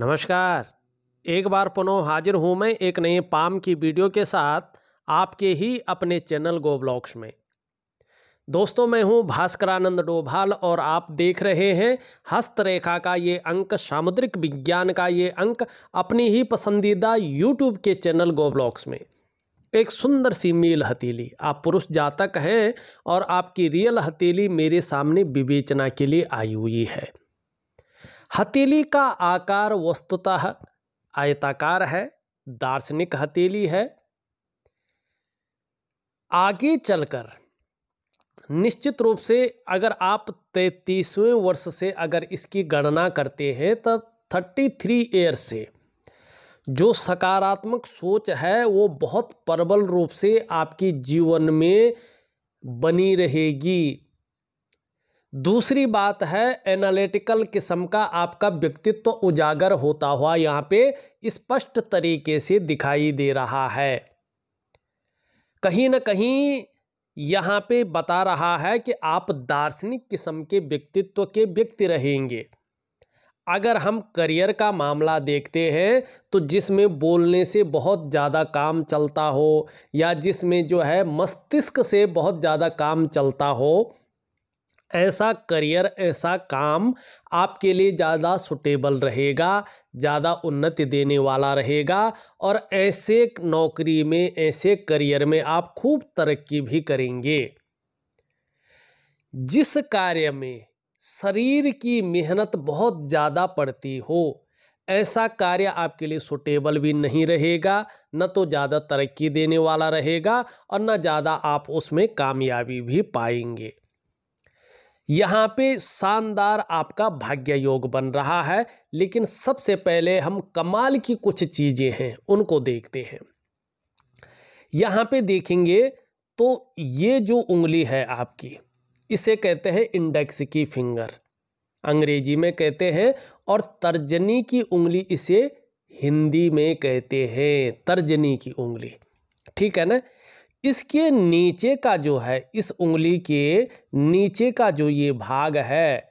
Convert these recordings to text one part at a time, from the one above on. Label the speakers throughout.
Speaker 1: नमस्कार एक बार पुनः हाजिर हूँ मैं एक नए पाम की वीडियो के साथ आपके ही अपने चैनल गो ब्लॉग्स में दोस्तों मैं हूँ भास्करानंद डोभाल और आप देख रहे हैं हस्तरेखा का ये अंक सामुद्रिक विज्ञान का ये अंक अपनी ही पसंदीदा यूट्यूब के चैनल गो ब्लॉग्स में एक सुंदर सी मील हथेली आप पुरुष जातक हैं और आपकी रियल हथेली मेरे सामने विवेचना के लिए आई हुई है हथेली का आकार वस्तुतः आयताकार है दार्शनिक हथेली है आगे चलकर निश्चित रूप से अगर आप तैतीसवें वर्ष से अगर इसकी गणना करते हैं तो थर्टी थ्री ईयर से जो सकारात्मक सोच है वो बहुत प्रबल रूप से आपकी जीवन में बनी रहेगी दूसरी बात है एनालिटिकल किस्म का आपका व्यक्तित्व तो उजागर होता हुआ यहाँ पे स्पष्ट तरीके से दिखाई दे रहा है कहीं ना कहीं यहाँ पे बता रहा है कि आप दार्शनिक किस्म के व्यक्तित्व के व्यक्ति रहेंगे अगर हम करियर का मामला देखते हैं तो जिसमें बोलने से बहुत ज़्यादा काम चलता हो या जिसमें जो है मस्तिष्क से बहुत ज़्यादा काम चलता हो ऐसा करियर ऐसा काम आपके लिए ज़्यादा सुटेबल रहेगा ज़्यादा उन्नति देने वाला रहेगा और ऐसे नौकरी में ऐसे करियर में आप खूब तरक्की भी करेंगे जिस कार्य में शरीर की मेहनत बहुत ज़्यादा पड़ती हो ऐसा कार्य आपके लिए सुटेबल भी नहीं रहेगा न तो ज़्यादा तरक्की देने वाला रहेगा और न ज़्यादा आप उसमें कामयाबी भी पाएंगे यहाँ पे शानदार आपका भाग्य योग बन रहा है लेकिन सबसे पहले हम कमाल की कुछ चीज़ें हैं उनको देखते हैं यहाँ पे देखेंगे तो ये जो उंगली है आपकी इसे कहते हैं इंडेक्स की फिंगर अंग्रेजी में कहते हैं और तर्जनी की उंगली इसे हिंदी में कहते हैं तर्जनी की उंगली ठीक है ना इसके नीचे का जो है इस उंगली के नीचे का जो ये भाग है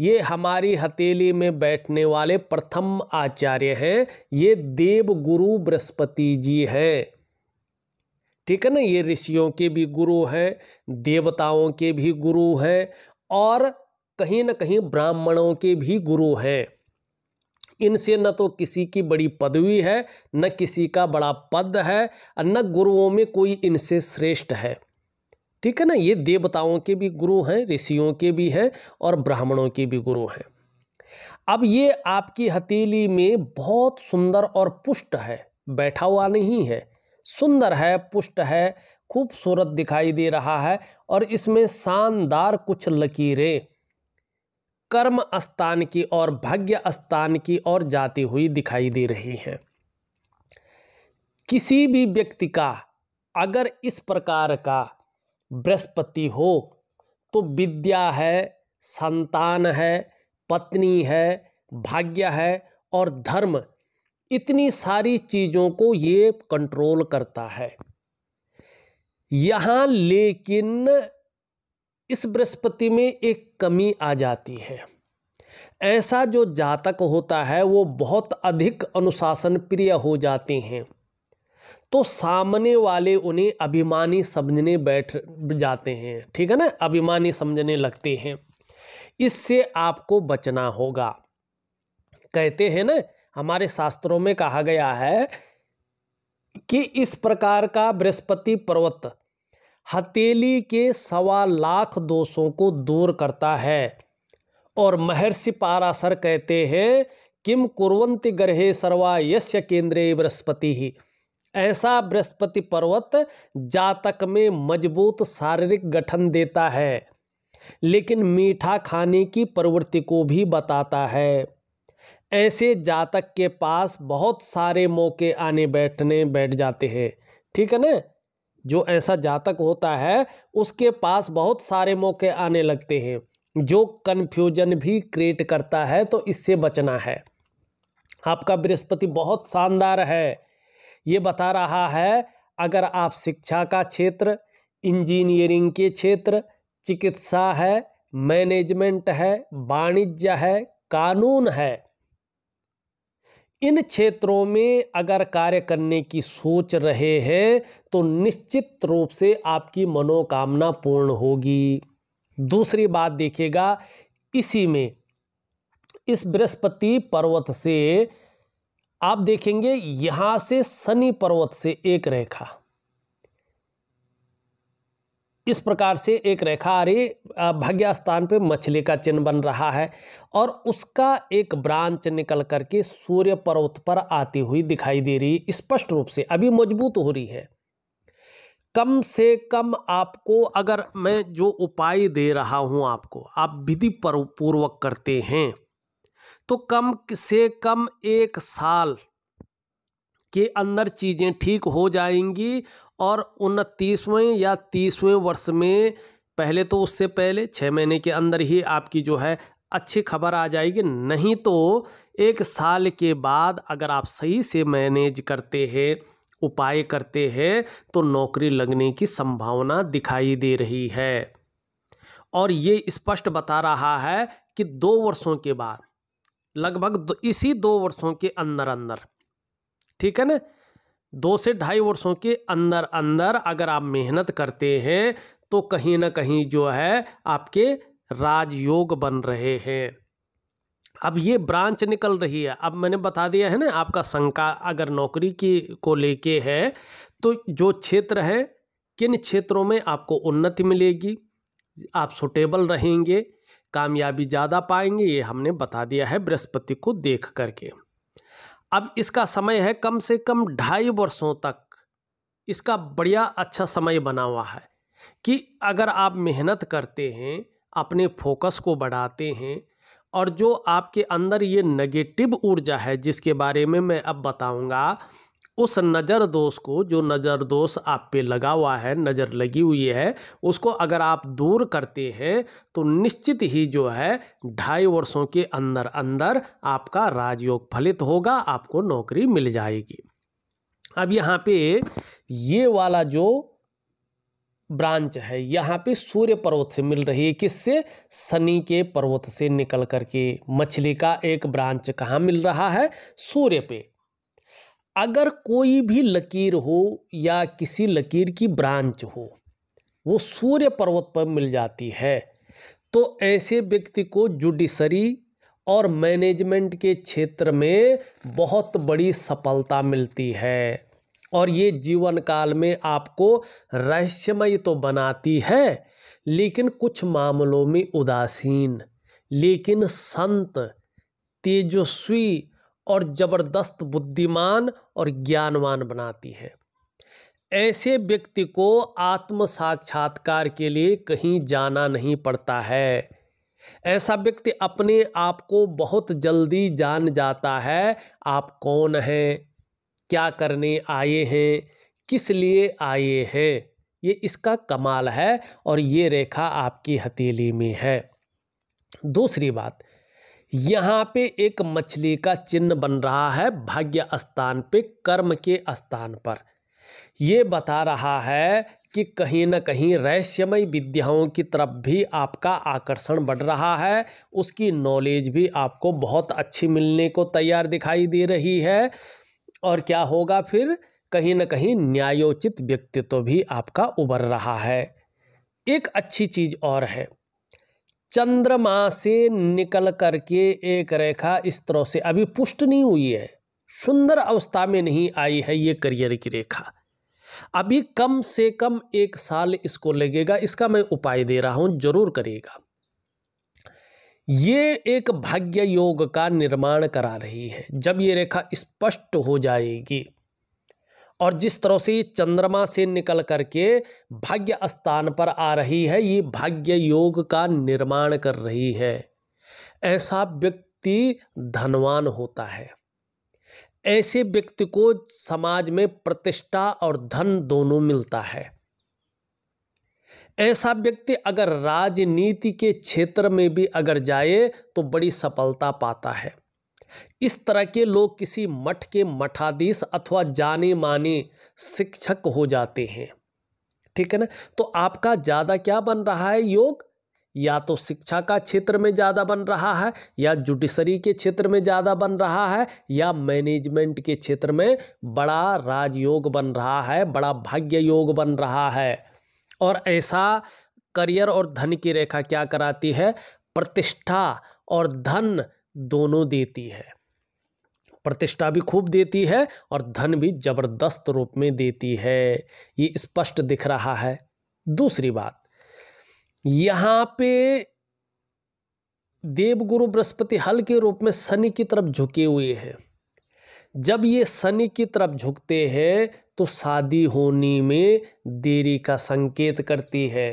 Speaker 1: ये हमारी हथेली में बैठने वाले प्रथम आचार्य हैं ये देव गुरु बृहस्पति जी हैं ठीक है ना ये ऋषियों के भी गुरु हैं देवताओं के भी गुरु हैं और कहीं ना कहीं ब्राह्मणों के भी गुरु हैं इनसे न तो किसी की बड़ी पदवी है न किसी का बड़ा पद है न गुरुओं में कोई इनसे श्रेष्ठ है ठीक है ना ये देवताओं के भी गुरु हैं ऋषियों के भी हैं और ब्राह्मणों के भी गुरु हैं अब ये आपकी हथेली में बहुत सुंदर और पुष्ट है बैठा हुआ नहीं है सुंदर है पुष्ट है खूबसूरत दिखाई दे रहा है और इसमें शानदार कुछ लकीरें कर्म स्थान की और भाग्य स्थान की ओर जाती हुई दिखाई दे रही है किसी भी व्यक्ति का अगर इस प्रकार का बृहस्पति हो तो विद्या है संतान है पत्नी है भाग्य है और धर्म इतनी सारी चीज़ों को ये कंट्रोल करता है यहाँ लेकिन इस बृहस्पति में एक कमी आ जाती है ऐसा जो जातक होता है वो बहुत अधिक अनुशासन प्रिय हो जाते हैं तो सामने वाले उन्हें अभिमानी समझने बैठ जाते हैं ठीक है ना अभिमानी समझने लगते हैं इससे आपको बचना होगा कहते हैं ना हमारे शास्त्रों में कहा गया है कि इस प्रकार का बृहस्पति पर्वत हथेली के सवा लाख दोषों को दूर करता है और महर्षि पारासर कहते हैं किम कुरवंति ग्रहे सर्वा यश्य केंद्रे बृहस्पति ही ऐसा बृहस्पति पर्वत जातक में मजबूत शारीरिक गठन देता है लेकिन मीठा खाने की प्रवृत्ति को भी बताता है ऐसे जातक के पास बहुत सारे मौके आने बैठने बैठ जाते हैं ठीक है ना जो ऐसा जातक होता है उसके पास बहुत सारे मौके आने लगते हैं जो कन्फ्यूजन भी क्रिएट करता है तो इससे बचना है आपका बृहस्पति बहुत शानदार है ये बता रहा है अगर आप शिक्षा का क्षेत्र इंजीनियरिंग के क्षेत्र चिकित्सा है मैनेजमेंट है वाणिज्य है कानून है इन क्षेत्रों में अगर कार्य करने की सोच रहे हैं तो निश्चित रूप से आपकी मनोकामना पूर्ण होगी दूसरी बात देखिएगा इसी में इस बृहस्पति पर्वत से आप देखेंगे यहाँ से शनि पर्वत से एक रेखा इस प्रकार से एक रेखा आ रही भाग्य स्थान पर मछली का चिन्ह बन रहा है और उसका एक ब्रांच निकल करके सूर्य पर्वत पर आती हुई दिखाई दे रही है स्पष्ट रूप से अभी मजबूत हो रही है कम से कम आपको अगर मैं जो उपाय दे रहा हूं आपको आप विधि पूर्वक करते हैं तो कम से कम एक साल के अंदर चीज़ें ठीक हो जाएंगी और उनतीसवें या तीसवें वर्ष में पहले तो उससे पहले छः महीने के अंदर ही आपकी जो है अच्छी खबर आ जाएगी नहीं तो एक साल के बाद अगर आप सही से मैनेज करते हैं उपाय करते हैं तो नौकरी लगने की संभावना दिखाई दे रही है और ये स्पष्ट बता रहा है कि दो वर्षों के बाद लगभग इसी दो वर्षों के अंदर अंदर ठीक है ना दो से ढाई वर्षों के अंदर अंदर अगर आप मेहनत करते हैं तो कहीं ना कहीं जो है आपके राजयोग बन रहे हैं अब ये ब्रांच निकल रही है अब मैंने बता दिया है ना आपका शंका अगर नौकरी की को लेके है तो जो क्षेत्र है किन क्षेत्रों में आपको उन्नति मिलेगी आप सुटेबल रहेंगे कामयाबी ज़्यादा पाएंगे ये हमने बता दिया है बृहस्पति को देख करके अब इसका समय है कम से कम ढाई वर्षों तक इसका बढ़िया अच्छा समय बना हुआ है कि अगर आप मेहनत करते हैं अपने फोकस को बढ़ाते हैं और जो आपके अंदर ये नेगेटिव ऊर्जा है जिसके बारे में मैं अब बताऊंगा उस नज़र दोष को जो नज़र दोष आप पे लगा हुआ है नज़र लगी हुई है उसको अगर आप दूर करते हैं तो निश्चित ही जो है ढाई वर्षों के अंदर अंदर आपका राजयोग फलित होगा आपको नौकरी मिल जाएगी अब यहाँ पे ये वाला जो ब्रांच है यहाँ पे सूर्य पर्वत से मिल रही है किससे शनि के पर्वत से निकल करके मछली का एक ब्रांच कहाँ मिल रहा है सूर्य पे अगर कोई भी लकीर हो या किसी लकीर की ब्रांच हो वो सूर्य पर्वत पर मिल जाती है तो ऐसे व्यक्ति को जुडिशरी और मैनेजमेंट के क्षेत्र में बहुत बड़ी सफलता मिलती है और ये जीवन काल में आपको रहस्यमय तो बनाती है लेकिन कुछ मामलों में उदासीन लेकिन संत तेजस्वी और ज़बरदस्त बुद्धिमान और ज्ञानवान बनाती है ऐसे व्यक्ति को आत्म साक्षात्कार के लिए कहीं जाना नहीं पड़ता है ऐसा व्यक्ति अपने आप को बहुत जल्दी जान जाता है आप कौन हैं क्या करने आए हैं किस लिए आए हैं ये इसका कमाल है और ये रेखा आपकी हथेली में है दूसरी बात यहाँ पे एक मछली का चिन्ह बन रहा है भाग्य स्थान पे कर्म के स्थान पर ये बता रहा है कि कहीं ना कहीं रहस्यमय विद्याओं की तरफ भी आपका आकर्षण बढ़ रहा है उसकी नॉलेज भी आपको बहुत अच्छी मिलने को तैयार दिखाई दे रही है और क्या होगा फिर कहीं ना कहीं न्यायोचित व्यक्तित्व भी आपका उभर रहा है एक अच्छी चीज़ और है चंद्रमा से निकल करके एक रेखा इस तरह से अभी पुष्ट नहीं हुई है सुंदर अवस्था में नहीं आई है ये करियर की रेखा अभी कम से कम एक साल इसको लगेगा इसका मैं उपाय दे रहा हूं जरूर करिएगा ये एक भाग्य योग का निर्माण करा रही है जब ये रेखा स्पष्ट हो जाएगी और जिस तरह से चंद्रमा से निकल करके भाग्य स्थान पर आ रही है ये भाग्य योग का निर्माण कर रही है ऐसा व्यक्ति धनवान होता है ऐसे व्यक्ति को समाज में प्रतिष्ठा और धन दोनों मिलता है ऐसा व्यक्ति अगर राजनीति के क्षेत्र में भी अगर जाए तो बड़ी सफलता पाता है इस तरह के लोग किसी मठ के मठाधीश अथवा जाने माने शिक्षक हो जाते हैं ठीक है ना तो आपका ज़्यादा क्या बन रहा है योग या तो शिक्षा का क्षेत्र में ज़्यादा बन रहा है या जुडिशरी के क्षेत्र में ज़्यादा बन रहा है या मैनेजमेंट के क्षेत्र में बड़ा राजयोग बन रहा है बड़ा भाग्य योग बन रहा है और ऐसा करियर और धन की रेखा क्या कराती है प्रतिष्ठा और धन दोनों देती है प्रतिष्ठा भी खूब देती है और धन भी जबरदस्त रूप में देती है ये स्पष्ट दिख रहा है दूसरी बात यहां पे देवगुरु बृहस्पति हल के रूप में शनि की तरफ झुके हुए हैं जब ये शनि की तरफ झुकते हैं तो शादी होने में देरी का संकेत करती है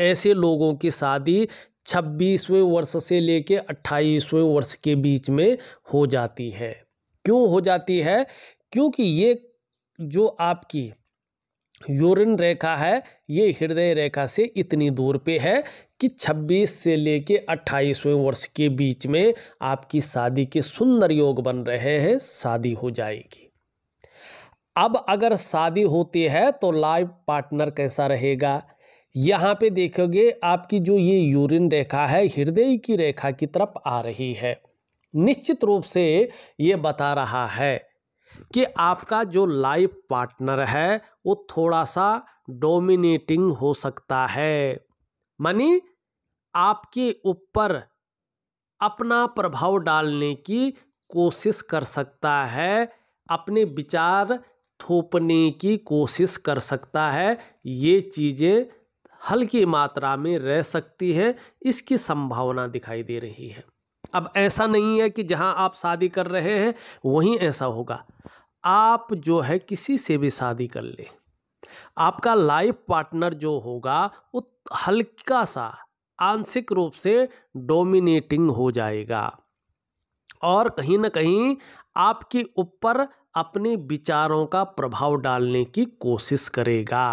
Speaker 1: ऐसे लोगों की शादी छब्बीसवें वर्ष से लेके अट्ठाईसवें वर्ष के बीच में हो जाती है क्यों हो जाती है क्योंकि ये जो आपकी यूरिन रेखा है ये हृदय रेखा से इतनी दूर पे है कि 26 से लेके 28वें वर्ष के बीच में आपकी शादी के सुंदर योग बन रहे हैं शादी हो जाएगी अब अगर शादी होती है तो लाइफ पार्टनर कैसा रहेगा यहाँ पे देखोगे आपकी जो ये यूरिन रेखा है हृदय की रेखा की तरफ आ रही है निश्चित रूप से ये बता रहा है कि आपका जो लाइफ पार्टनर है वो थोड़ा सा डोमिनेटिंग हो सकता है मनी आपके ऊपर अपना प्रभाव डालने की कोशिश कर सकता है अपने विचार थोपने की कोशिश कर सकता है ये चीज़ें हल्की मात्रा में रह सकती है इसकी संभावना दिखाई दे रही है अब ऐसा नहीं है कि जहां आप शादी कर रहे हैं वहीं ऐसा होगा आप जो है किसी से भी शादी कर ले आपका लाइफ पार्टनर जो होगा वो हल्का सा आंशिक रूप से डोमिनेटिंग हो जाएगा और कहीं ना कहीं आपके ऊपर अपने विचारों का प्रभाव डालने की कोशिश करेगा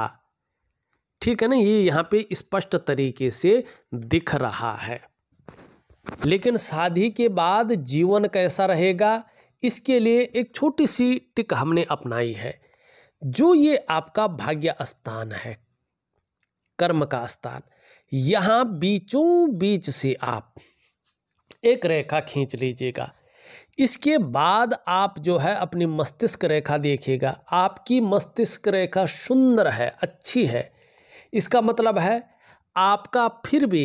Speaker 1: ठीक है ना ये यहाँ पे स्पष्ट तरीके से दिख रहा है लेकिन शादी के बाद जीवन कैसा रहेगा इसके लिए एक छोटी सी टिक हमने अपनाई है जो ये आपका भाग्य स्थान है कर्म का स्थान यहाँ बीचों बीच से आप एक रेखा खींच लीजिएगा इसके बाद आप जो है अपनी मस्तिष्क रेखा देखिएगा आपकी मस्तिष्क रेखा सुंदर है अच्छी है इसका मतलब है आपका फिर भी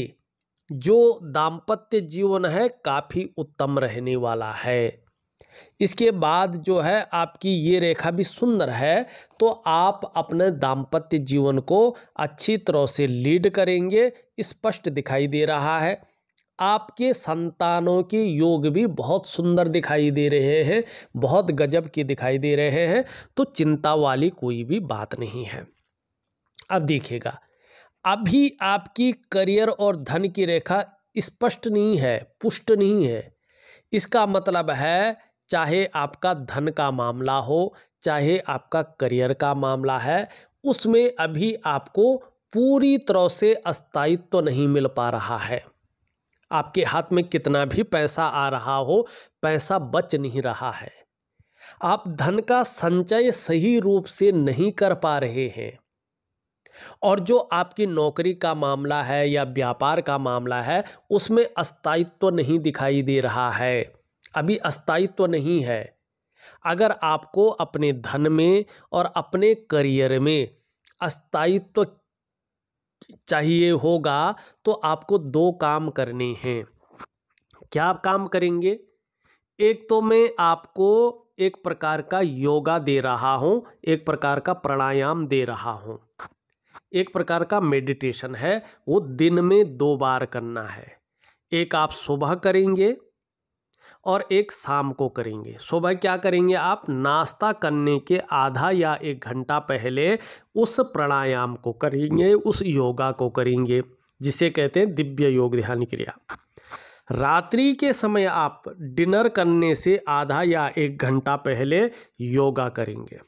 Speaker 1: जो दाम्पत्य जीवन है काफ़ी उत्तम रहने वाला है इसके बाद जो है आपकी ये रेखा भी सुंदर है तो आप अपने दाम्पत्य जीवन को अच्छी तरह से लीड करेंगे स्पष्ट दिखाई दे रहा है आपके संतानों के योग भी बहुत सुंदर दिखाई दे रहे हैं बहुत गजब के दिखाई दे रहे हैं तो चिंता वाली कोई भी बात नहीं है अब देखिएगा अभी आपकी करियर और धन की रेखा स्पष्ट नहीं है पुष्ट नहीं है इसका मतलब है चाहे आपका धन का मामला हो चाहे आपका करियर का मामला है उसमें अभी आपको पूरी तरह से अस्थायित्व तो नहीं मिल पा रहा है आपके हाथ में कितना भी पैसा आ रहा हो पैसा बच नहीं रहा है आप धन का संचय सही रूप से नहीं कर पा रहे हैं और जो आपकी नौकरी का मामला है या व्यापार का मामला है उसमें अस्थायित्व तो नहीं दिखाई दे रहा है अभी अस्थायित्व तो नहीं है अगर आपको अपने धन में और अपने करियर में अस्थायित्व तो चाहिए होगा तो आपको दो काम करने हैं क्या आप काम करेंगे एक तो मैं आपको एक प्रकार का योगा दे रहा हूँ एक प्रकार का प्राणायाम दे रहा हूँ एक प्रकार का मेडिटेशन है वो दिन में दो बार करना है एक आप सुबह करेंगे और एक शाम को करेंगे सुबह क्या करेंगे आप नाश्ता करने के आधा या एक घंटा पहले उस प्राणायाम को करेंगे उस योगा को करेंगे जिसे कहते हैं दिव्य योग ध्यान क्रिया रात्रि के समय आप डिनर करने से आधा या एक घंटा पहले योगा करेंगे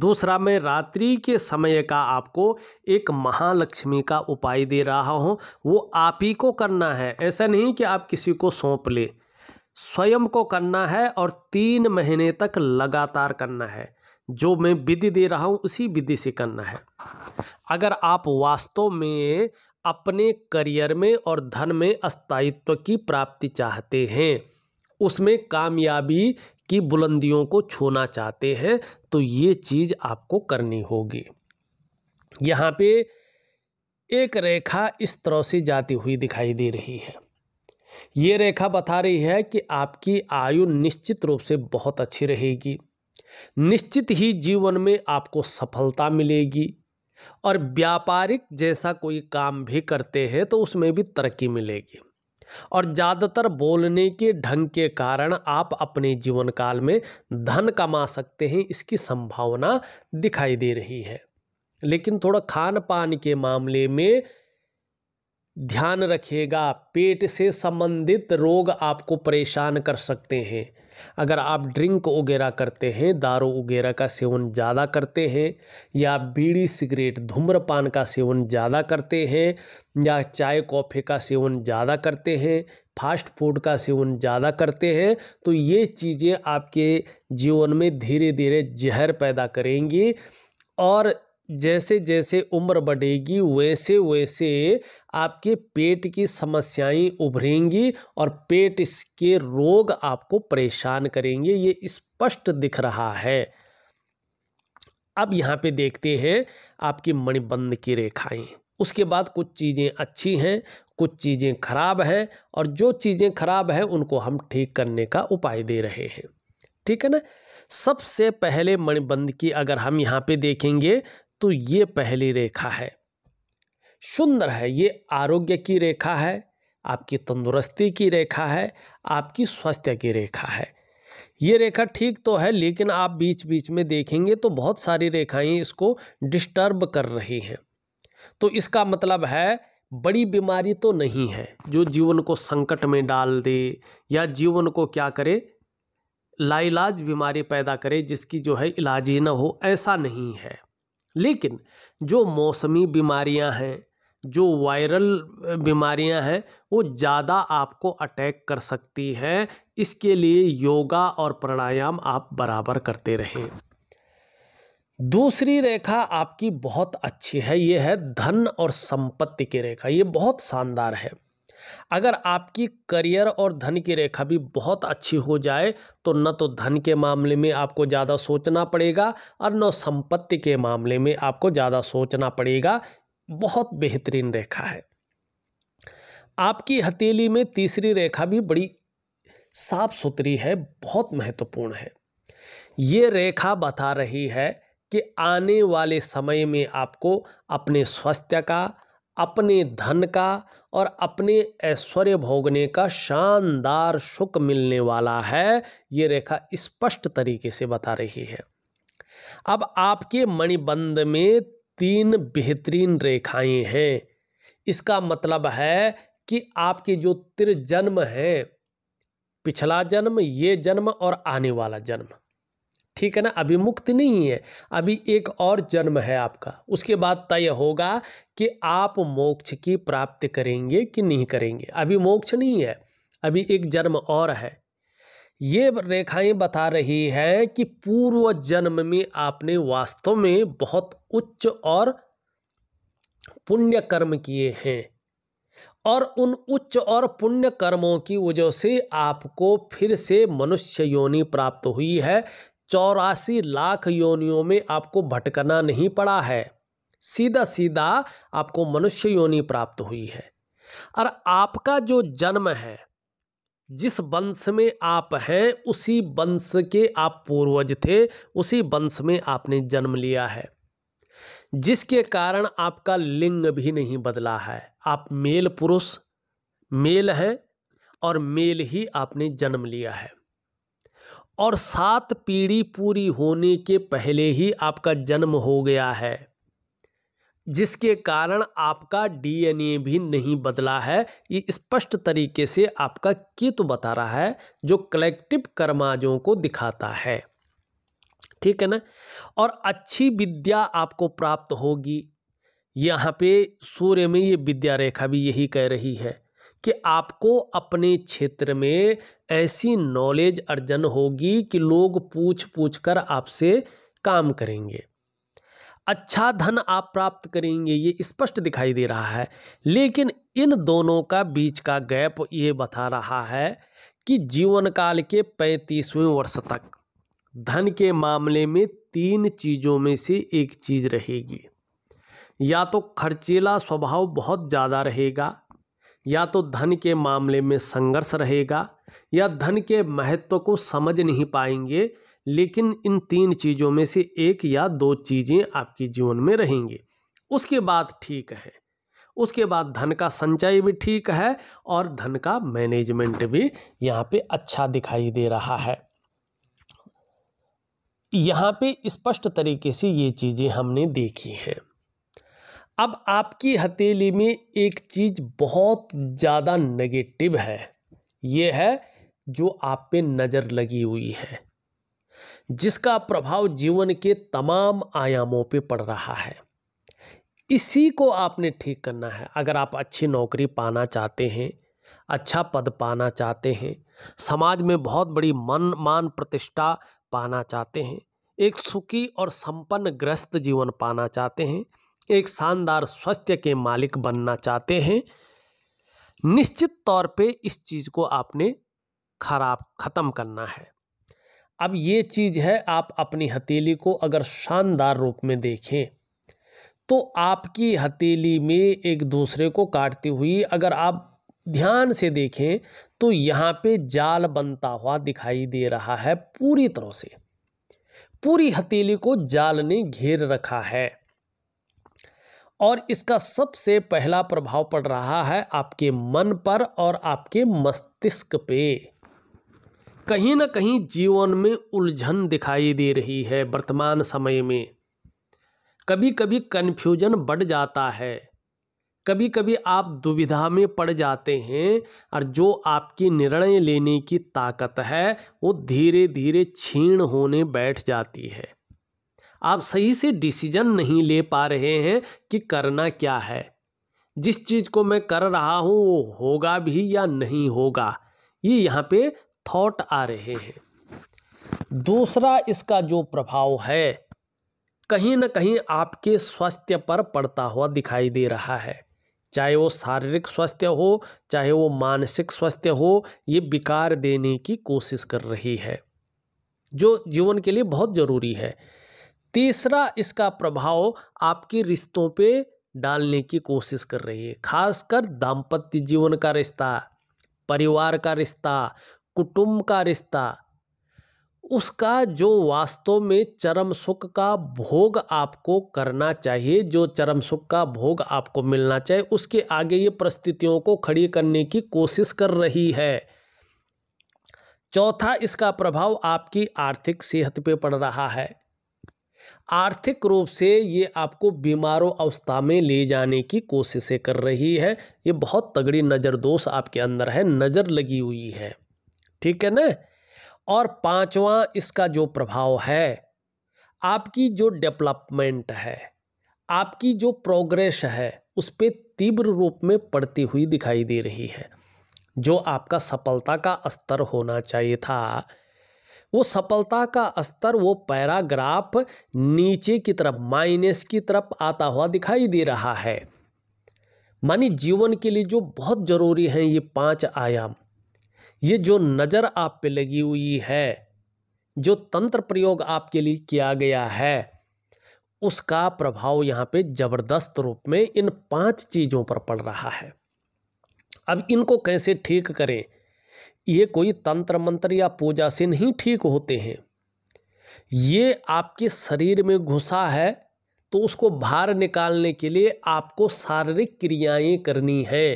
Speaker 1: दूसरा मैं रात्रि के समय का आपको एक महालक्ष्मी का उपाय दे रहा हूँ वो आप ही को करना है ऐसा नहीं कि आप किसी को सौंप ले स्वयं को करना है और तीन महीने तक लगातार करना है जो मैं विधि दे रहा हूँ उसी विधि से करना है अगर आप वास्तव में अपने करियर में और धन में अस्थायित्व की प्राप्ति चाहते हैं उसमें कामयाबी की बुलंदियों को छूना चाहते हैं तो ये चीज़ आपको करनी होगी यहाँ पे एक रेखा इस तरह से जाती हुई दिखाई दे रही है ये रेखा बता रही है कि आपकी आयु निश्चित रूप से बहुत अच्छी रहेगी निश्चित ही जीवन में आपको सफलता मिलेगी और व्यापारिक जैसा कोई काम भी करते हैं तो उसमें भी तरक्की मिलेगी और ज़्यादातर बोलने के ढंग के कारण आप अपने जीवन काल में धन कमा सकते हैं इसकी संभावना दिखाई दे रही है लेकिन थोड़ा खान पान के मामले में ध्यान रखिएगा पेट से संबंधित रोग आपको परेशान कर सकते हैं अगर आप ड्रिंक वगैरह करते हैं दारू वगैरह का सेवन ज़्यादा करते हैं या बीड़ी सिगरेट धूम्रपान का सेवन ज़्यादा करते हैं या चाय कॉफ़ी का सेवन ज़्यादा करते हैं फास्ट फूड का सेवन ज़्यादा करते हैं तो ये चीज़ें आपके जीवन में धीरे धीरे जहर पैदा करेंगी और जैसे जैसे उम्र बढ़ेगी वैसे वैसे आपके पेट की समस्याएं उभरेंगी और पेट इसके रोग आपको परेशान करेंगे ये स्पष्ट दिख रहा है अब यहाँ पे देखते हैं आपकी मणिबंध की रेखाएं उसके बाद कुछ चीज़ें अच्छी हैं कुछ चीज़ें खराब हैं और जो चीज़ें खराब हैं उनको हम ठीक करने का उपाय दे रहे हैं ठीक है ना सबसे पहले मणिबंध की अगर हम यहाँ पे देखेंगे तो ये पहली रेखा है सुंदर है ये आरोग्य की रेखा है आपकी तंदुरुस्ती की रेखा है आपकी स्वास्थ्य की रेखा है ये रेखा ठीक तो है लेकिन आप बीच बीच में देखेंगे तो बहुत सारी रेखाएं इसको डिस्टर्ब कर रही हैं तो इसका मतलब है बड़ी बीमारी तो नहीं है जो जीवन को संकट में डाल दे या जीवन को क्या करे लाइलाज बीमारी पैदा करे जिसकी जो है इलाज ही ना हो ऐसा नहीं है लेकिन जो मौसमी बीमारियां हैं जो वायरल बीमारियां हैं वो ज़्यादा आपको अटैक कर सकती हैं इसके लिए योगा और प्राणायाम आप बराबर करते रहें दूसरी रेखा आपकी बहुत अच्छी है ये है धन और संपत्ति की रेखा ये बहुत शानदार है अगर आपकी करियर और धन की रेखा भी बहुत अच्छी हो जाए तो न तो धन के मामले में आपको ज़्यादा सोचना पड़ेगा और न संपत्ति के मामले में आपको ज़्यादा सोचना पड़ेगा बहुत बेहतरीन रेखा है आपकी हथेली में तीसरी रेखा भी बड़ी साफ सुथरी है बहुत महत्वपूर्ण है ये रेखा बता रही है कि आने वाले समय में आपको अपने स्वास्थ्य का अपने धन का और अपने ऐश्वर्य भोगने का शानदार सुख मिलने वाला है ये रेखा स्पष्ट तरीके से बता रही है अब आपके मणिबंध में तीन बेहतरीन रेखाएं हैं इसका मतलब है कि आपके जो त्रिजन्म है पिछला जन्म ये जन्म और आने वाला जन्म ठीक है ना अभी मुक्त नहीं है अभी एक और जन्म है आपका उसके बाद तय होगा कि आप मोक्ष की प्राप्ति करेंगे कि नहीं करेंगे अभी मोक्ष नहीं है अभी एक जन्म और है ये रेखाएं बता रही है कि पूर्व जन्म में आपने वास्तव में बहुत उच्च और पुण्य कर्म किए हैं और उन उच्च और पुण्य कर्मों की वजह से आपको फिर से मनुष्य योनि प्राप्त हुई है चौरासी लाख योनियों में आपको भटकना नहीं पड़ा है सीधा सीधा आपको मनुष्य योनि प्राप्त हुई है और आपका जो जन्म है जिस वंश में आप हैं उसी वंश के आप पूर्वज थे उसी वंश में आपने जन्म लिया है जिसके कारण आपका लिंग भी नहीं बदला है आप मेल पुरुष मेल हैं और मेल ही आपने जन्म लिया है और सात पीढ़ी पूरी होने के पहले ही आपका जन्म हो गया है जिसके कारण आपका डीएनए भी नहीं बदला है ये स्पष्ट तरीके से आपका कित बता रहा है जो कलेक्टिव कर्माजों को दिखाता है ठीक है ना और अच्छी विद्या आपको प्राप्त होगी यहाँ पे सूर्य में ये विद्या रेखा भी यही कह रही है कि आपको अपने क्षेत्र में ऐसी नॉलेज अर्जन होगी कि लोग पूछ पूछ कर आपसे काम करेंगे अच्छा धन आप प्राप्त करेंगे ये स्पष्ट दिखाई दे रहा है लेकिन इन दोनों का बीच का गैप ये बता रहा है कि जीवन काल के पैंतीसवें वर्ष तक धन के मामले में तीन चीज़ों में से एक चीज़ रहेगी या तो खर्चीला स्वभाव बहुत ज़्यादा रहेगा या तो धन के मामले में संघर्ष रहेगा या धन के महत्व को समझ नहीं पाएंगे लेकिन इन तीन चीज़ों में से एक या दो चीज़ें आपके जीवन में रहेंगी उसके बाद ठीक है उसके बाद धन का संचय भी ठीक है और धन का मैनेजमेंट भी यहाँ पे अच्छा दिखाई दे रहा है यहाँ पे स्पष्ट तरीके से ये चीज़ें हमने देखी हैं अब आपकी हथेली में एक चीज़ बहुत ज़्यादा नेगेटिव है ये है जो आप पे नज़र लगी हुई है जिसका प्रभाव जीवन के तमाम आयामों पे पड़ रहा है इसी को आपने ठीक करना है अगर आप अच्छी नौकरी पाना चाहते हैं अच्छा पद पाना चाहते हैं समाज में बहुत बड़ी मन मान प्रतिष्ठा पाना चाहते हैं एक सुखी और संपन्न ग्रस्त जीवन पाना चाहते हैं एक शानदार स्वास्थ्य के मालिक बनना चाहते हैं निश्चित तौर पे इस चीज़ को आपने खराब ख़त्म करना है अब ये चीज़ है आप अपनी हथेली को अगर शानदार रूप में देखें तो आपकी हथेली में एक दूसरे को काटती हुई अगर आप ध्यान से देखें तो यहाँ पे जाल बनता हुआ दिखाई दे रहा है पूरी तरह से पूरी हथेली को जाल ने घेर रखा है और इसका सबसे पहला प्रभाव पड़ रहा है आपके मन पर और आपके मस्तिष्क पे कहीं ना कहीं जीवन में उलझन दिखाई दे रही है वर्तमान समय में कभी कभी कन्फ्यूजन बढ़ जाता है कभी कभी आप दुविधा में पड़ जाते हैं और जो आपकी निर्णय लेने की ताकत है वो धीरे धीरे छीण होने बैठ जाती है आप सही से डिसीजन नहीं ले पा रहे हैं कि करना क्या है जिस चीज़ को मैं कर रहा हूँ वो होगा भी या नहीं होगा ये यहाँ पे थॉट आ रहे हैं दूसरा इसका जो प्रभाव है कहीं ना कहीं आपके स्वास्थ्य पर पड़ता हुआ दिखाई दे रहा है चाहे वो शारीरिक स्वास्थ्य हो चाहे वो मानसिक स्वास्थ्य हो ये विकार देने की कोशिश कर रही है जो जीवन के लिए बहुत ज़रूरी है तीसरा इसका प्रभाव आपके रिश्तों पे डालने की कोशिश कर रही है खासकर दाम्पत्य जीवन का रिश्ता परिवार का रिश्ता कुटुंब का रिश्ता उसका जो वास्तव में चरम सुख का भोग आपको करना चाहिए जो चरम सुख का भोग आपको मिलना चाहिए उसके आगे ये परिस्थितियों को खड़ी करने की कोशिश कर रही है चौथा इसका प्रभाव आपकी आर्थिक सेहत पे पड़ रहा है आर्थिक रूप से ये आपको बीमारों अवस्था में ले जाने की कोशिशें कर रही है ये बहुत तगड़ी नज़र दोष आपके अंदर है नज़र लगी हुई है ठीक है ना और पांचवा इसका जो प्रभाव है आपकी जो डेवलपमेंट है आपकी जो प्रोग्रेस है उस पर तीव्र रूप में पड़ती हुई दिखाई दे रही है जो आपका सफलता का स्तर होना चाहिए था वो सफलता का स्तर वो पैराग्राफ नीचे की तरफ माइनस की तरफ आता हुआ दिखाई दे रहा है मानी जीवन के लिए जो बहुत जरूरी है ये पांच आयाम ये जो नज़र आप पे लगी हुई है जो तंत्र प्रयोग आपके लिए किया गया है उसका प्रभाव यहाँ पे जबरदस्त रूप में इन पांच चीज़ों पर पड़ रहा है अब इनको कैसे ठीक करें ये कोई तंत्र मंत्र या पूजा से नहीं ठीक होते हैं ये आपके शरीर में घुसा है तो उसको बाहर निकालने के लिए आपको शारीरिक क्रियाएं करनी है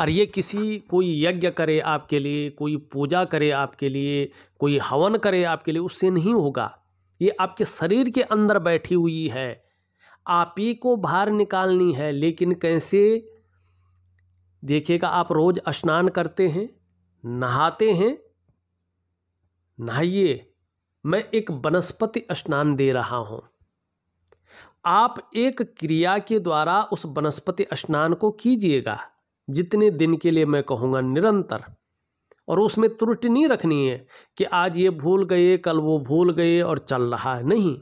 Speaker 1: और ये किसी कोई यज्ञ करे आपके लिए कोई पूजा करे आपके लिए कोई हवन करे आपके लिए उससे नहीं होगा ये आपके शरीर के अंदर बैठी हुई है आप ही को बाहर निकालनी है लेकिन कैसे देखिएगा आप रोज़ स्नान करते हैं नहाते हैं नहाइए मैं एक वनस्पति स्नान दे रहा हूं आप एक क्रिया के द्वारा उस वनस्पति स्नान को कीजिएगा जितने दिन के लिए मैं कहूँगा निरंतर और उसमें त्रुटि नहीं रखनी है कि आज ये भूल गए कल वो भूल गए और चल रहा है नहीं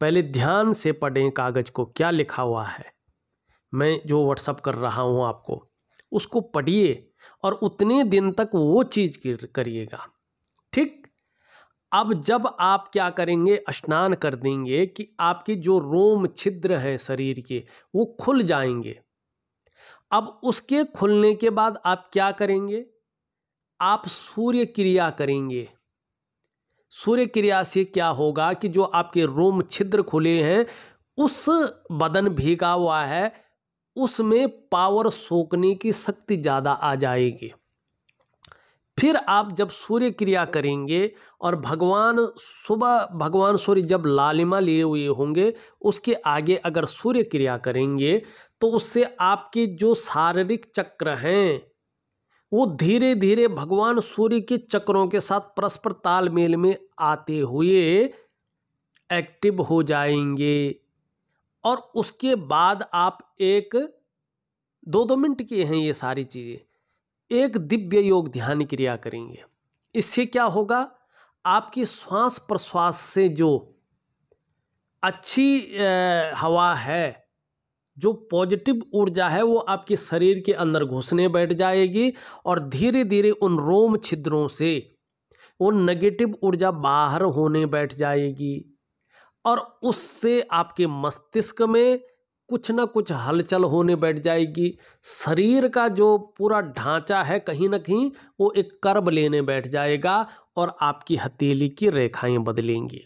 Speaker 1: पहले ध्यान से पढ़ें कागज को क्या लिखा हुआ है मैं जो व्हाट्सअप कर रहा हूँ आपको उसको पढ़िए और उतने दिन तक वो चीज़ करिएगा ठीक अब जब आप क्या करेंगे स्नान कर देंगे कि आपके जो रोम छिद्र हैं शरीर के वो खुल जाएंगे अब उसके खुलने के बाद आप क्या करेंगे आप सूर्य क्रिया करेंगे सूर्य क्रिया से क्या होगा कि जो आपके रोम छिद्र खुले हैं उस बदन भीगा हुआ है उसमें पावर सोखने की शक्ति ज़्यादा आ जाएगी फिर आप जब सूर्य क्रिया करेंगे और भगवान सुबह भगवान सूर्य जब लालिमा लिए हुए होंगे उसके आगे अगर सूर्य क्रिया करेंगे तो उससे आपके जो शारीरिक चक्र हैं वो धीरे धीरे भगवान सूर्य के चक्रों के साथ परस्पर तालमेल में आते हुए एक्टिव हो जाएंगे और उसके बाद आप एक दो दो मिनट की हैं ये सारी चीज़ें एक दिव्य योग ध्यान क्रिया करेंगे इससे क्या होगा आपकी श्वास प्रश्वास से जो अच्छी हवा है जो पॉजिटिव ऊर्जा है वो आपके शरीर के अंदर घुसने बैठ जाएगी और धीरे धीरे उन रोम छिद्रों से वो नेगेटिव ऊर्जा बाहर होने बैठ जाएगी और उससे आपके मस्तिष्क में कुछ ना कुछ हलचल होने बैठ जाएगी शरीर का जो पूरा ढांचा है कहीं ना कहीं वो एक कर्ब लेने बैठ जाएगा और आपकी हथेली की रेखाएं बदलेंगी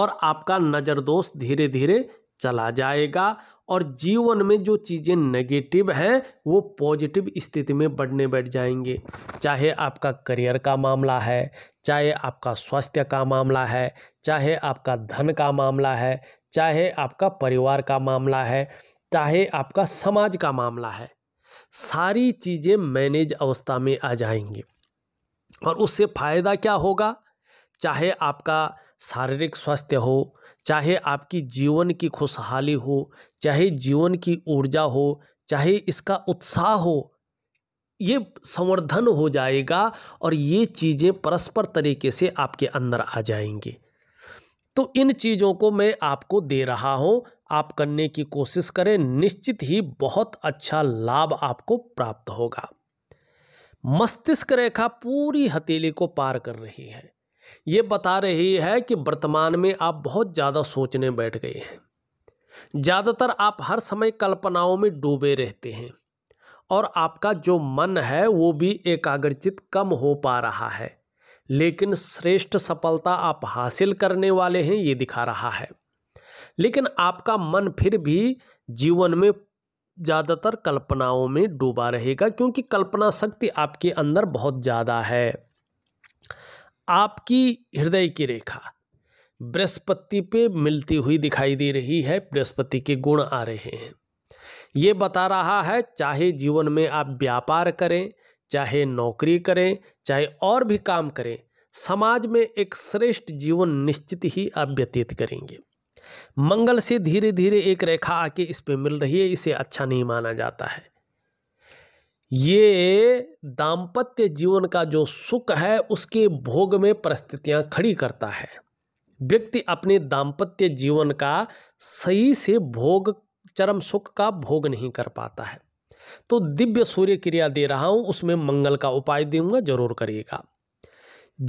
Speaker 1: और आपका नज़र दोष धीरे धीरे चला जाएगा और जीवन में जो चीज़ें नेगेटिव हैं वो पॉजिटिव स्थिति में बढ़ने बैठ जाएंगे चाहे आपका करियर का मामला है चाहे आपका स्वास्थ्य का मामला है चाहे आपका धन का मामला है चाहे आपका परिवार का मामला है चाहे आपका समाज का मामला है सारी चीज़ें मैनेज अवस्था में आ जाएंगे और उससे फ़ायदा क्या होगा चाहे आपका शारीरिक स्वास्थ्य हो चाहे आपकी जीवन की खुशहाली हो चाहे जीवन की ऊर्जा हो चाहे इसका उत्साह हो ये संवर्धन हो जाएगा और ये चीज़ें परस्पर तरीके से आपके अंदर आ जाएंगी तो इन चीज़ों को मैं आपको दे रहा हूँ आप करने की कोशिश करें निश्चित ही बहुत अच्छा लाभ आपको प्राप्त होगा मस्तिष्क रेखा पूरी हथेली को पार कर रही है ये बता रही है कि वर्तमान में आप बहुत ज़्यादा सोचने बैठ गए हैं ज़्यादातर आप हर समय कल्पनाओं में डूबे रहते हैं और आपका जो मन है वो भी एकाग्रचित कम हो पा रहा है लेकिन श्रेष्ठ सफलता आप हासिल करने वाले हैं ये दिखा रहा है लेकिन आपका मन फिर भी जीवन में ज़्यादातर कल्पनाओं में डूबा रहेगा क्योंकि कल्पना शक्ति आपके अंदर बहुत ज़्यादा है आपकी हृदय की रेखा बृहस्पति पे मिलती हुई दिखाई दे रही है बृहस्पति के गुण आ रहे हैं ये बता रहा है चाहे जीवन में आप व्यापार करें चाहे नौकरी करें चाहे और भी काम करें समाज में एक श्रेष्ठ जीवन निश्चित ही आप व्यतीत करेंगे मंगल से धीरे धीरे एक रेखा आके इस पर मिल रही है इसे अच्छा नहीं माना जाता है ये दाम्पत्य जीवन का जो सुख है उसके भोग में परिस्थितियां खड़ी करता है व्यक्ति अपने दाम्पत्य जीवन का सही से भोग चरम सुख का भोग नहीं कर पाता है तो दिव्य सूर्य क्रिया दे रहा हूं उसमें मंगल का उपाय दूंगा जरूर करिएगा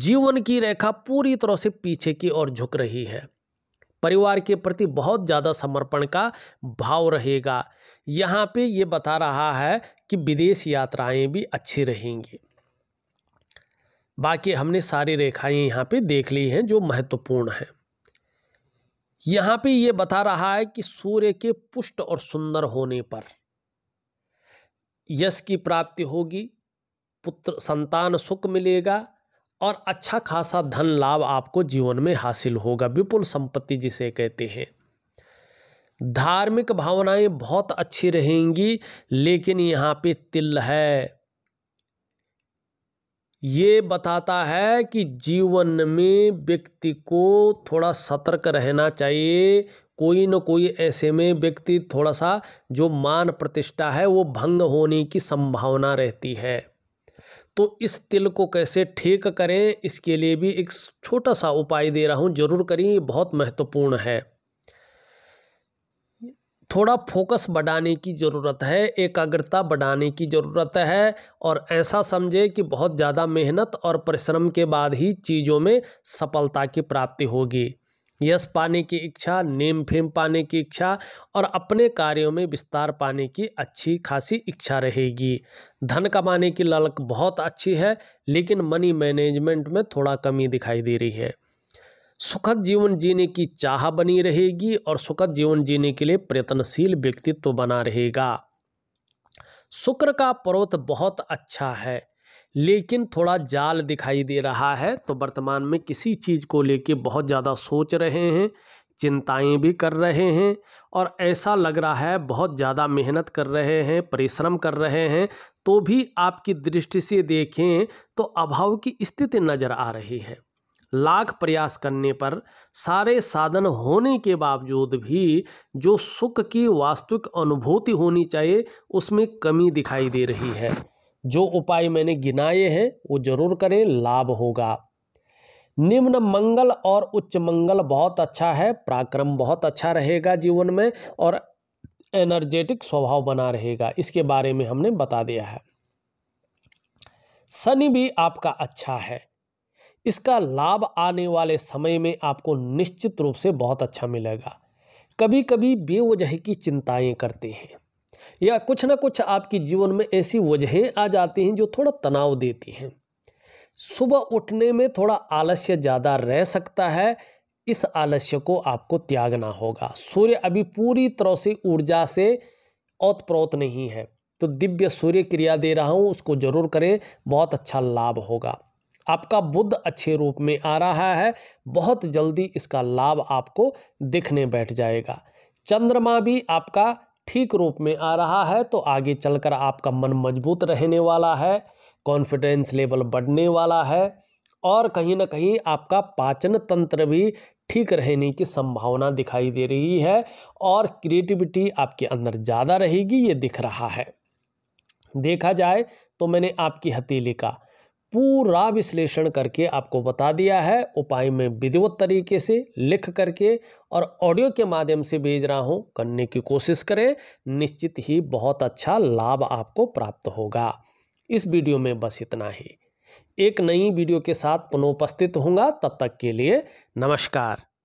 Speaker 1: जीवन की रेखा पूरी तरह से पीछे की ओर झुक रही है परिवार के प्रति बहुत ज़्यादा समर्पण का भाव रहेगा यहाँ पे ये बता रहा है कि विदेश यात्राएं भी अच्छी रहेंगी बाकी हमने सारी रेखाएं यहाँ पे देख ली हैं जो महत्वपूर्ण हैं यहाँ पे ये बता रहा है कि सूर्य के पुष्ट और सुंदर होने पर यश की प्राप्ति होगी पुत्र संतान सुख मिलेगा और अच्छा खासा धन लाभ आपको जीवन में हासिल होगा विपुल संपत्ति जिसे कहते हैं धार्मिक भावनाएं बहुत अच्छी रहेंगी लेकिन यहाँ पे तिल है ये बताता है कि जीवन में व्यक्ति को थोड़ा सतर्क रहना चाहिए कोई न कोई ऐसे में व्यक्ति थोड़ा सा जो मान प्रतिष्ठा है वो भंग होने की संभावना रहती है तो इस तिल को कैसे ठीक करें इसके लिए भी एक छोटा सा उपाय दे रहा हूँ ज़रूर करें ये बहुत महत्वपूर्ण है थोड़ा फोकस बढ़ाने की ज़रूरत है एकाग्रता बढ़ाने की ज़रूरत है और ऐसा समझे कि बहुत ज़्यादा मेहनत और परिश्रम के बाद ही चीज़ों में सफलता की प्राप्ति होगी यश पाने की इच्छा नेम फेम पाने की इच्छा और अपने कार्यों में विस्तार पाने की अच्छी खासी इच्छा रहेगी धन कमाने की ललक बहुत अच्छी है लेकिन मनी मैनेजमेंट में थोड़ा कमी दिखाई दे रही है सुखद जीवन जीने की चाह बनी रहेगी और सुखद जीवन जीने के लिए प्रयत्नशील व्यक्तित्व बना रहेगा शुक्र का पर्वत बहुत अच्छा है लेकिन थोड़ा जाल दिखाई दे रहा है तो वर्तमान में किसी चीज़ को लेके बहुत ज़्यादा सोच रहे हैं चिंताएं भी कर रहे हैं और ऐसा लग रहा है बहुत ज़्यादा मेहनत कर रहे हैं परिश्रम कर रहे हैं तो भी आपकी दृष्टि से देखें तो अभाव की स्थिति नज़र आ रही है लाख प्रयास करने पर सारे साधन होने के बावजूद भी जो सुख की वास्तविक अनुभूति होनी चाहिए उसमें कमी दिखाई दे रही है जो उपाय मैंने गिनाए हैं वो जरूर करें लाभ होगा निम्न मंगल और उच्च मंगल बहुत अच्छा है पराक्रम बहुत अच्छा रहेगा जीवन में और एनर्जेटिक स्वभाव बना रहेगा इसके बारे में हमने बता दिया है शनि भी आपका अच्छा है इसका लाभ आने वाले समय में आपको निश्चित रूप से बहुत अच्छा मिलेगा कभी कभी बेवजह की चिंताएं करते हैं या कुछ ना कुछ आपकी जीवन में ऐसी वजहें आ जाती हैं जो थोड़ा तनाव देती हैं सुबह उठने में थोड़ा आलस्य ज़्यादा रह सकता है इस आलस्य को आपको त्यागना होगा सूर्य अभी पूरी तरह से ऊर्जा से औतप्रोत नहीं है तो दिव्य सूर्य क्रिया दे रहा हूँ उसको जरूर करें बहुत अच्छा लाभ होगा आपका बुद्ध अच्छे रूप में आ रहा है बहुत जल्दी इसका लाभ आपको दिखने बैठ जाएगा चंद्रमा भी आपका ठीक रूप में आ रहा है तो आगे चलकर आपका मन मजबूत रहने वाला है कॉन्फिडेंस लेवल बढ़ने वाला है और कहीं ना कहीं आपका पाचन तंत्र भी ठीक रहने की संभावना दिखाई दे रही है और क्रिएटिविटी आपके अंदर ज़्यादा रहेगी ये दिख रहा है देखा जाए तो मैंने आपकी हथेली का पूरा विश्लेषण करके आपको बता दिया है उपाय में विधिवत तरीके से लिख करके और ऑडियो के माध्यम से भेज रहा हूँ करने की कोशिश करें निश्चित ही बहुत अच्छा लाभ आपको प्राप्त होगा इस वीडियो में बस इतना ही एक नई वीडियो के साथ पुनः उपस्थित होंगे तब तक के लिए नमस्कार